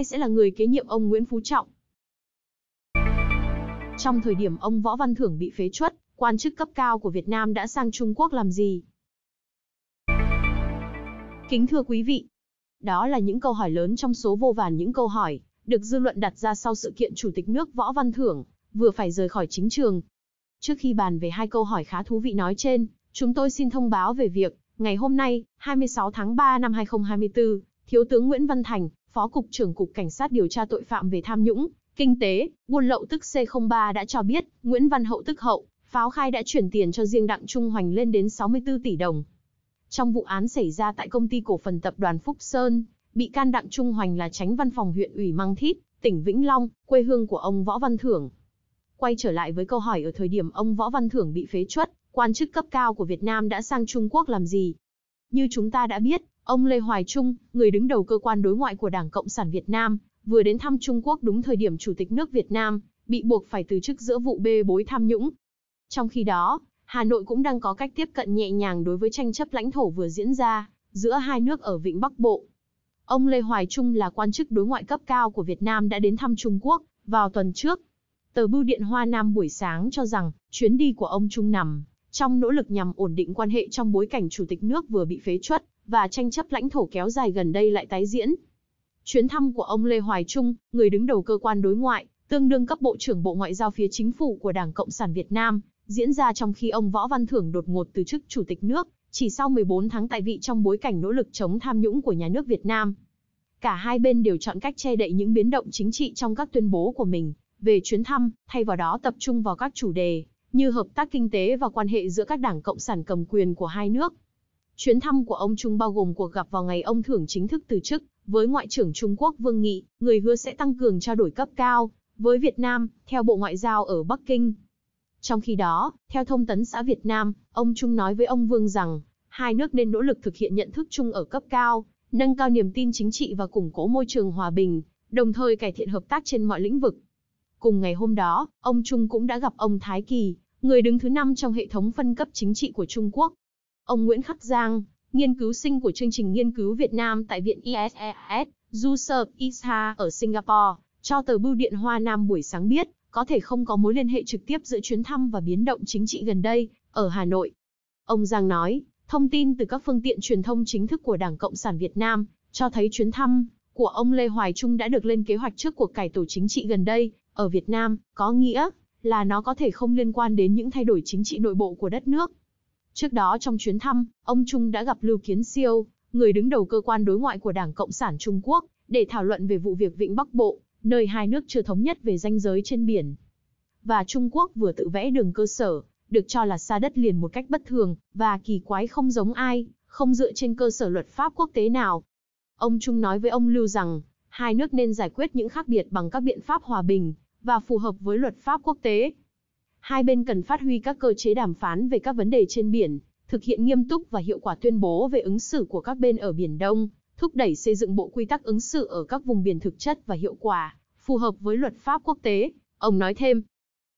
ai sẽ là người kế nhiệm ông Nguyễn Phú Trọng. Trong thời điểm ông Võ Văn Thưởng bị phế chuất, quan chức cấp cao của Việt Nam đã sang Trung Quốc làm gì? Kính thưa quý vị, đó là những câu hỏi lớn trong số vô vàn những câu hỏi được dư luận đặt ra sau sự kiện Chủ tịch nước Võ Văn Thưởng vừa phải rời khỏi chính trường. Trước khi bàn về hai câu hỏi khá thú vị nói trên, chúng tôi xin thông báo về việc, ngày hôm nay, 26 tháng 3 năm 2024, Thiếu tướng Nguyễn Văn Thành, Phó Cục trưởng Cục Cảnh sát điều tra tội phạm về tham nhũng, kinh tế, buôn lậu tức C03 đã cho biết, Nguyễn Văn Hậu tức Hậu, pháo khai đã chuyển tiền cho riêng Đặng Trung Hoành lên đến 64 tỷ đồng. Trong vụ án xảy ra tại công ty cổ phần tập đoàn Phúc Sơn, bị can Đặng Trung Hoành là tránh văn phòng huyện ủy Mang Thít, tỉnh Vĩnh Long, quê hương của ông Võ Văn Thưởng. Quay trở lại với câu hỏi ở thời điểm ông Võ Văn Thưởng bị phế truất, quan chức cấp cao của Việt Nam đã sang Trung Quốc làm gì? Như chúng ta đã biết, Ông Lê Hoài Trung, người đứng đầu cơ quan đối ngoại của Đảng Cộng sản Việt Nam, vừa đến thăm Trung Quốc đúng thời điểm Chủ tịch nước Việt Nam bị buộc phải từ chức giữa vụ bê bối tham nhũng. Trong khi đó, Hà Nội cũng đang có cách tiếp cận nhẹ nhàng đối với tranh chấp lãnh thổ vừa diễn ra giữa hai nước ở Vịnh Bắc Bộ. Ông Lê Hoài Trung là quan chức đối ngoại cấp cao của Việt Nam đã đến thăm Trung Quốc vào tuần trước. Tờ Bưu điện Hoa Nam buổi sáng cho rằng chuyến đi của ông Trung nằm trong nỗ lực nhằm ổn định quan hệ trong bối cảnh chủ tịch nước vừa bị phế truất và tranh chấp lãnh thổ kéo dài gần đây lại tái diễn. Chuyến thăm của ông Lê Hoài Trung, người đứng đầu cơ quan đối ngoại, tương đương cấp bộ trưởng Bộ Ngoại giao phía chính phủ của Đảng Cộng sản Việt Nam, diễn ra trong khi ông Võ Văn Thưởng đột ngột từ chức chủ tịch nước, chỉ sau 14 tháng tại vị trong bối cảnh nỗ lực chống tham nhũng của nhà nước Việt Nam. Cả hai bên đều chọn cách che đậy những biến động chính trị trong các tuyên bố của mình về chuyến thăm, thay vào đó tập trung vào các chủ đề như hợp tác kinh tế và quan hệ giữa các đảng cộng sản cầm quyền của hai nước. Chuyến thăm của ông Trung bao gồm cuộc gặp vào ngày ông thưởng chính thức từ chức với Ngoại trưởng Trung Quốc Vương Nghị, người hứa sẽ tăng cường trao đổi cấp cao với Việt Nam, theo Bộ Ngoại giao ở Bắc Kinh. Trong khi đó, theo thông tấn xã Việt Nam, ông Trung nói với ông Vương rằng, hai nước nên nỗ lực thực hiện nhận thức chung ở cấp cao, nâng cao niềm tin chính trị và củng cố môi trường hòa bình, đồng thời cải thiện hợp tác trên mọi lĩnh vực. Cùng ngày hôm đó, ông Trung cũng đã gặp ông Thái Kỳ, người đứng thứ năm trong hệ thống phân cấp chính trị của Trung Quốc. Ông Nguyễn Khắc Giang, nghiên cứu sinh của chương trình nghiên cứu Việt Nam tại Viện ISES, Juser e ISA ở Singapore, cho tờ Bưu điện Hoa Nam buổi sáng biết, có thể không có mối liên hệ trực tiếp giữa chuyến thăm và biến động chính trị gần đây, ở Hà Nội. Ông Giang nói, thông tin từ các phương tiện truyền thông chính thức của Đảng Cộng sản Việt Nam, cho thấy chuyến thăm của ông Lê Hoài Trung đã được lên kế hoạch trước cuộc cải tổ chính trị gần đây, ở Việt Nam, có nghĩa là nó có thể không liên quan đến những thay đổi chính trị nội bộ của đất nước. Trước đó trong chuyến thăm, ông Trung đã gặp Lưu Kiến Siêu, người đứng đầu cơ quan đối ngoại của Đảng Cộng sản Trung Quốc, để thảo luận về vụ việc Vịnh Bắc Bộ, nơi hai nước chưa thống nhất về danh giới trên biển. Và Trung Quốc vừa tự vẽ đường cơ sở, được cho là xa đất liền một cách bất thường và kỳ quái không giống ai, không dựa trên cơ sở luật pháp quốc tế nào. Ông Trung nói với ông Lưu rằng, hai nước nên giải quyết những khác biệt bằng các biện pháp hòa bình và phù hợp với luật pháp quốc tế. Hai bên cần phát huy các cơ chế đàm phán về các vấn đề trên biển, thực hiện nghiêm túc và hiệu quả tuyên bố về ứng xử của các bên ở Biển Đông, thúc đẩy xây dựng bộ quy tắc ứng xử ở các vùng biển thực chất và hiệu quả, phù hợp với luật pháp quốc tế, ông nói thêm.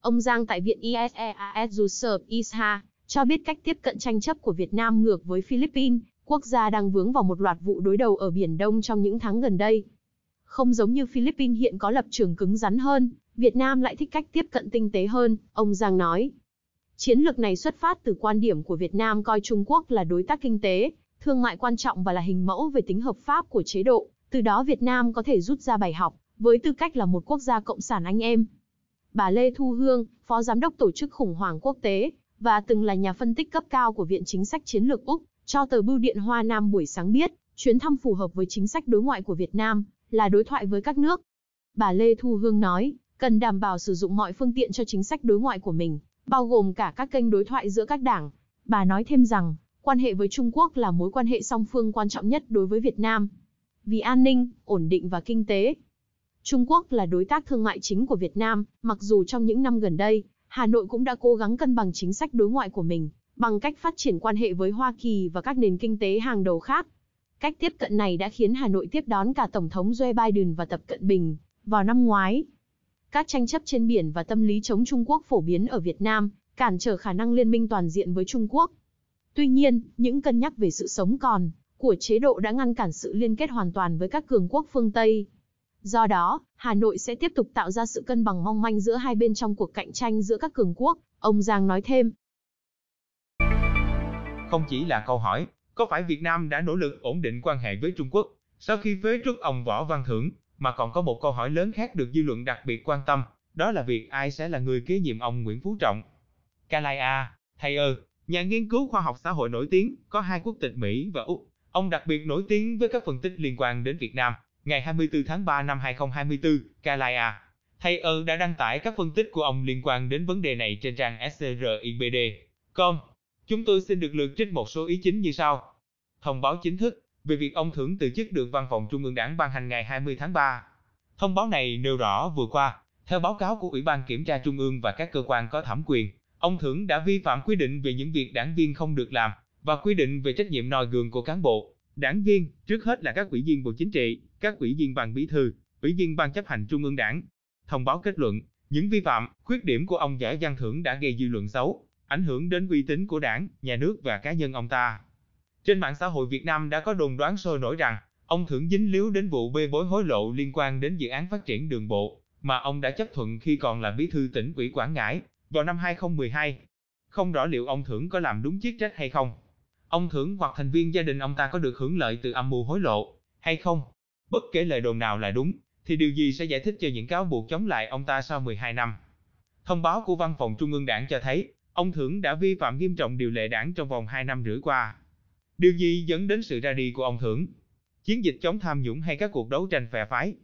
Ông Giang tại Viện ISEAS Yusuf Isha cho biết cách tiếp cận tranh chấp của Việt Nam ngược với Philippines, quốc gia đang vướng vào một loạt vụ đối đầu ở Biển Đông trong những tháng gần đây. Không giống như Philippines hiện có lập trường cứng rắn hơn, Việt Nam lại thích cách tiếp cận tinh tế hơn, ông Giang nói. Chiến lược này xuất phát từ quan điểm của Việt Nam coi Trung Quốc là đối tác kinh tế, thương mại quan trọng và là hình mẫu về tính hợp pháp của chế độ, từ đó Việt Nam có thể rút ra bài học, với tư cách là một quốc gia cộng sản anh em. Bà Lê Thu Hương, Phó Giám đốc Tổ chức Khủng hoảng Quốc tế, và từng là nhà phân tích cấp cao của Viện Chính sách Chiến lược Úc, cho tờ Bưu điện Hoa Nam buổi sáng biết, chuyến thăm phù hợp với chính sách đối ngoại của Việt Nam, là đối thoại với các nước. Bà Lê Thu Hương nói, cần đảm bảo sử dụng mọi phương tiện cho chính sách đối ngoại của mình, bao gồm cả các kênh đối thoại giữa các đảng. Bà nói thêm rằng, quan hệ với Trung Quốc là mối quan hệ song phương quan trọng nhất đối với Việt Nam. Vì an ninh, ổn định và kinh tế, Trung Quốc là đối tác thương mại chính của Việt Nam, mặc dù trong những năm gần đây, Hà Nội cũng đã cố gắng cân bằng chính sách đối ngoại của mình bằng cách phát triển quan hệ với Hoa Kỳ và các nền kinh tế hàng đầu khác. Cách tiếp cận này đã khiến Hà Nội tiếp đón cả Tổng thống Joe Biden và Tập Cận Bình vào năm ngoái. Các tranh chấp trên biển và tâm lý chống Trung Quốc phổ biến ở Việt Nam, cản trở khả năng liên minh toàn diện với Trung Quốc. Tuy nhiên, những cân nhắc về sự sống còn của chế độ đã ngăn cản sự liên kết hoàn toàn với các cường quốc phương Tây. Do đó, Hà Nội sẽ tiếp tục tạo ra sự cân bằng mong manh giữa hai bên trong cuộc cạnh tranh giữa các cường quốc, ông Giang nói thêm. Không chỉ là câu hỏi, có phải Việt Nam đã nỗ lực ổn định quan hệ với Trung Quốc? Sau khi phế trước ông Võ Văn Thưởng, mà còn có một câu hỏi lớn khác được dư luận đặc biệt quan tâm, đó là việc ai sẽ là người kế nhiệm ông Nguyễn Phú Trọng. Kalaya, thầy ơ, nhà nghiên cứu khoa học xã hội nổi tiếng, có hai quốc tịch Mỹ và Úc. Ông đặc biệt nổi tiếng với các phân tích liên quan đến Việt Nam. Ngày 24 tháng 3 năm 2024, Kalaya, thầy ơ đã đăng tải các phân tích của ông liên quan đến vấn đề này trên trang scribd.com. Chúng tôi xin được lượt trích một số ý chính như sau. Thông báo chính thức về việc ông thưởng từ chức được Văn phòng Trung ương Đảng ban hành ngày 20 tháng 3. Thông báo này nêu rõ vừa qua, theo báo cáo của Ủy ban Kiểm tra Trung ương và các cơ quan có thẩm quyền, ông Thưởng đã vi phạm quy định về những việc đảng viên không được làm và quy định về trách nhiệm nòi gương của cán bộ, đảng viên, trước hết là các ủy viên Bộ Chính trị, các ủy viên Ban Bí thư, ủy viên Ban chấp hành Trung ương Đảng. Thông báo kết luận, những vi phạm, khuyết điểm của ông giải Văn Thưởng đã gây dư luận xấu, ảnh hưởng đến uy tín của đảng, nhà nước và cá nhân ông ta. Trên mạng xã hội Việt Nam đã có đồn đoán sôi nổi rằng, ông Thưởng dính líu đến vụ bê bối hối lộ liên quan đến dự án phát triển đường bộ, mà ông đã chấp thuận khi còn là bí thư tỉnh ủy Quảng Ngãi, vào năm 2012. Không rõ liệu ông Thưởng có làm đúng chức trách hay không. Ông Thưởng hoặc thành viên gia đình ông ta có được hưởng lợi từ âm mưu hối lộ hay không. Bất kể lời đồn nào là đúng, thì điều gì sẽ giải thích cho những cáo buộc chống lại ông ta sau 12 năm. Thông báo của Văn phòng Trung ương Đảng cho thấy, Ông Thưởng đã vi phạm nghiêm trọng điều lệ đảng trong vòng 2 năm rưỡi qua. Điều gì dẫn đến sự ra đi của ông Thưởng? Chiến dịch chống tham nhũng hay các cuộc đấu tranh phe phái?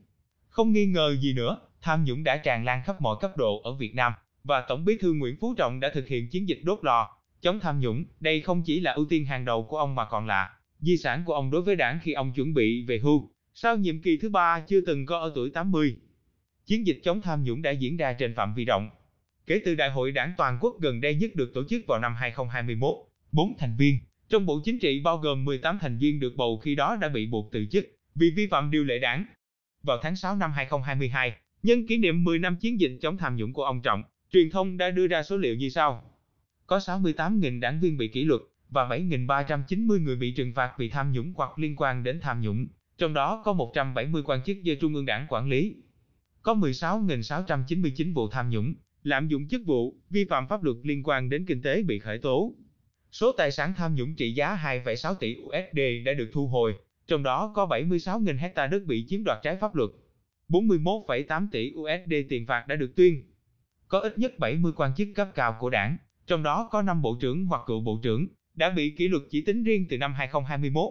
Không nghi ngờ gì nữa, tham nhũng đã tràn lan khắp mọi cấp độ ở Việt Nam và Tổng Bí thư Nguyễn Phú Trọng đã thực hiện chiến dịch đốt lò chống tham nhũng. Đây không chỉ là ưu tiên hàng đầu của ông mà còn là di sản của ông đối với đảng khi ông chuẩn bị về hưu. Sau nhiệm kỳ thứ ba chưa từng có ở tuổi 80, chiến dịch chống tham nhũng đã diễn ra trên phạm vi rộng, Kể từ đại hội đảng toàn quốc gần đây nhất được tổ chức vào năm 2021, 4 thành viên trong Bộ Chính trị bao gồm 18 thành viên được bầu khi đó đã bị buộc từ chức vì vi phạm điều lệ đảng. Vào tháng 6 năm 2022, nhân kỷ niệm 10 năm chiến dịch chống tham nhũng của ông Trọng, truyền thông đã đưa ra số liệu như sau. Có 68.000 đảng viên bị kỷ luật và 7.390 người bị trừng phạt vì tham nhũng hoặc liên quan đến tham nhũng, trong đó có 170 quan chức do Trung ương Đảng quản lý. Có 16.699 vụ tham nhũng lạm dụng chức vụ, vi phạm pháp luật liên quan đến kinh tế bị khởi tố. Số tài sản tham nhũng trị giá 2,6 tỷ USD đã được thu hồi, trong đó có 76.000 hecta đất bị chiếm đoạt trái pháp luật. 41,8 tỷ USD tiền phạt đã được tuyên. Có ít nhất 70 quan chức cấp cao của đảng, trong đó có 5 bộ trưởng hoặc cựu bộ trưởng, đã bị kỷ luật chỉ tính riêng từ năm 2021.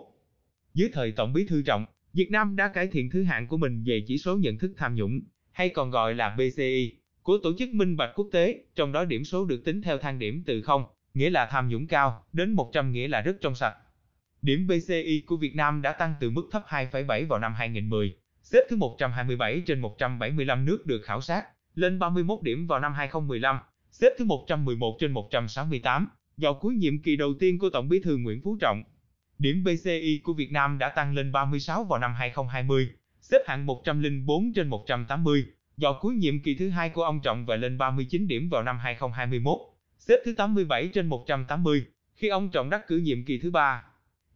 Dưới thời Tổng bí thư Trọng, Việt Nam đã cải thiện thứ hạng của mình về chỉ số nhận thức tham nhũng, hay còn gọi là BCI, của tổ chức minh bạch quốc tế, trong đó điểm số được tính theo thang điểm từ 0, nghĩa là tham nhũng cao, đến 100 nghĩa là rất trong sạch. Điểm BCI của Việt Nam đã tăng từ mức thấp 2,7 vào năm 2010, xếp thứ 127 trên 175 nước được khảo sát, lên 31 điểm vào năm 2015, xếp thứ 111 trên 168, vào cuối nhiệm kỳ đầu tiên của Tổng bí thư Nguyễn Phú Trọng. Điểm BCI của Việt Nam đã tăng lên 36 vào năm 2020, xếp hạng 104 trên 180, do cuối nhiệm kỳ thứ hai của ông Trọng về lên 39 điểm vào năm 2021, xếp thứ 87 trên 180, khi ông Trọng đắc cử nhiệm kỳ thứ ba.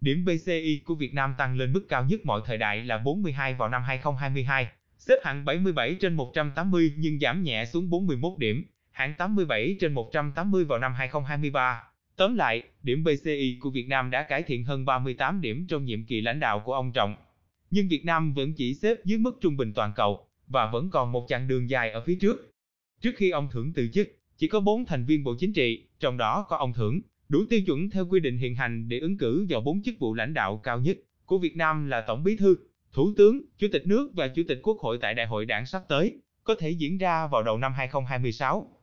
Điểm PCI của Việt Nam tăng lên mức cao nhất mọi thời đại là 42 vào năm 2022, xếp hạng 77 trên 180 nhưng giảm nhẹ xuống 41 điểm, hạng 87 trên 180 vào năm 2023. Tóm lại, điểm PCI của Việt Nam đã cải thiện hơn 38 điểm trong nhiệm kỳ lãnh đạo của ông Trọng. Nhưng Việt Nam vẫn chỉ xếp dưới mức trung bình toàn cầu và vẫn còn một chặng đường dài ở phía trước. Trước khi ông Thưởng từ chức, chỉ có 4 thành viên Bộ Chính trị, trong đó có ông Thưởng, đủ tiêu chuẩn theo quy định hiện hành để ứng cử vào 4 chức vụ lãnh đạo cao nhất của Việt Nam là Tổng Bí thư, Thủ tướng, Chủ tịch nước và Chủ tịch Quốc hội tại Đại hội Đảng sắp tới, có thể diễn ra vào đầu năm 2026.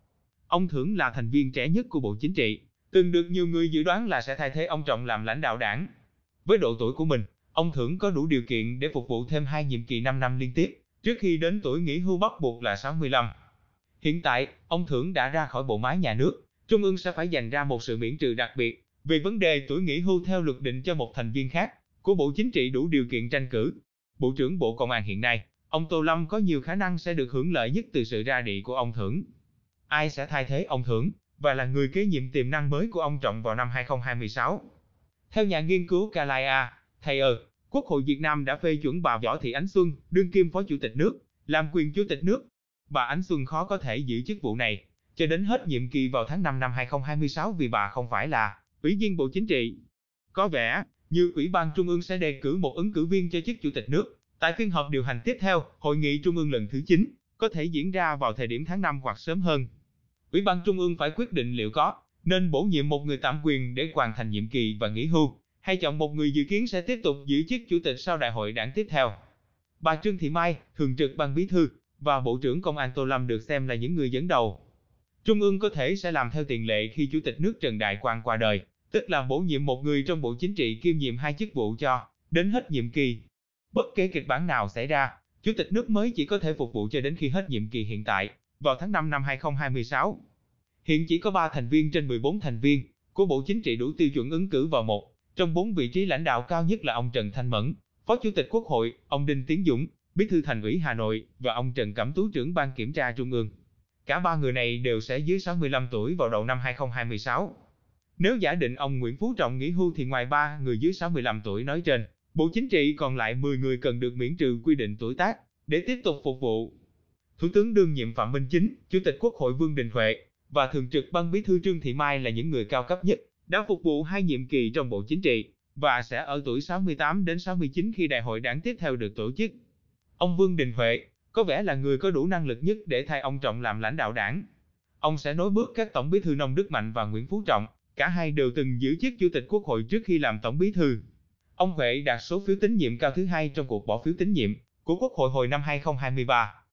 Ông Thưởng là thành viên trẻ nhất của Bộ Chính trị, từng được nhiều người dự đoán là sẽ thay thế ông Trọng làm lãnh đạo đảng. Với độ tuổi của mình, ông Thưởng có đủ điều kiện để phục vụ thêm hai nhiệm kỳ 5 năm liên tiếp trước khi đến tuổi nghỉ hưu bắt buộc là 65. Hiện tại, ông Thưởng đã ra khỏi bộ máy nhà nước, Trung ương sẽ phải dành ra một sự miễn trừ đặc biệt về vấn đề tuổi nghỉ hưu theo luật định cho một thành viên khác của Bộ Chính trị đủ điều kiện tranh cử. Bộ trưởng Bộ Công an hiện nay, ông Tô Lâm có nhiều khả năng sẽ được hưởng lợi nhất từ sự ra đi của ông Thưởng. Ai sẽ thay thế ông Thưởng và là người kế nhiệm tiềm năng mới của ông Trọng vào năm 2026? Theo nhà nghiên cứu Kalaya, Thayer, Quốc hội Việt Nam đã phê chuẩn bà Võ Thị Ánh Xuân, đương kim Phó Chủ tịch nước, làm quyền Chủ tịch nước. Bà Ánh Xuân khó có thể giữ chức vụ này, cho đến hết nhiệm kỳ vào tháng 5 năm 2026 vì bà không phải là Ủy viên Bộ Chính trị. Có vẻ, như Ủy ban Trung ương sẽ đề cử một ứng cử viên cho chức Chủ tịch nước. Tại phiên họp điều hành tiếp theo, Hội nghị Trung ương lần thứ 9 có thể diễn ra vào thời điểm tháng 5 hoặc sớm hơn. Ủy ban Trung ương phải quyết định liệu có nên bổ nhiệm một người tạm quyền để hoàn thành nhiệm kỳ và nghỉ hưu hay chọn một người dự kiến sẽ tiếp tục giữ chức chủ tịch sau đại hội đảng tiếp theo. Bà Trương Thị Mai, Thường trực Ban Bí thư và Bộ trưởng Công an Tô Lâm được xem là những người dẫn đầu. Trung ương có thể sẽ làm theo tiền lệ khi Chủ tịch nước Trần Đại Quang qua đời, tức là bổ nhiệm một người trong Bộ Chính trị kiêm nhiệm hai chức vụ cho đến hết nhiệm kỳ. Bất kể kịch bản nào xảy ra, Chủ tịch nước mới chỉ có thể phục vụ cho đến khi hết nhiệm kỳ hiện tại, vào tháng 5 năm 2026. Hiện chỉ có 3 thành viên trên 14 thành viên của Bộ Chính trị đủ tiêu chuẩn ứng cử vào một trong bốn vị trí lãnh đạo cao nhất là ông Trần Thanh Mẫn, Phó Chủ tịch Quốc hội, ông Đinh Tiến Dũng, Bí thư Thành ủy Hà Nội và ông Trần Cẩm Tú trưởng ban kiểm tra Trung ương. Cả ba người này đều sẽ dưới 65 tuổi vào đầu năm 2026. Nếu giả định ông Nguyễn Phú Trọng nghỉ hưu thì ngoài ba người dưới 65 tuổi nói trên, Bộ Chính trị còn lại 10 người cần được miễn trừ quy định tuổi tác để tiếp tục phục vụ. Thủ tướng đương nhiệm Phạm Minh Chính, Chủ tịch Quốc hội Vương Đình Huệ và Thường trực Ban Bí thư Trương Thị Mai là những người cao cấp nhất đã phục vụ hai nhiệm kỳ trong Bộ Chính trị và sẽ ở tuổi 68 đến 69 khi đại hội đảng tiếp theo được tổ chức. Ông Vương Đình Huệ có vẻ là người có đủ năng lực nhất để thay ông Trọng làm lãnh đạo đảng. Ông sẽ nối bước các tổng bí thư Nông Đức Mạnh và Nguyễn Phú Trọng, cả hai đều từng giữ chức chủ tịch Quốc hội trước khi làm tổng bí thư. Ông Huệ đạt số phiếu tín nhiệm cao thứ hai trong cuộc bỏ phiếu tín nhiệm của Quốc hội hồi năm 2023.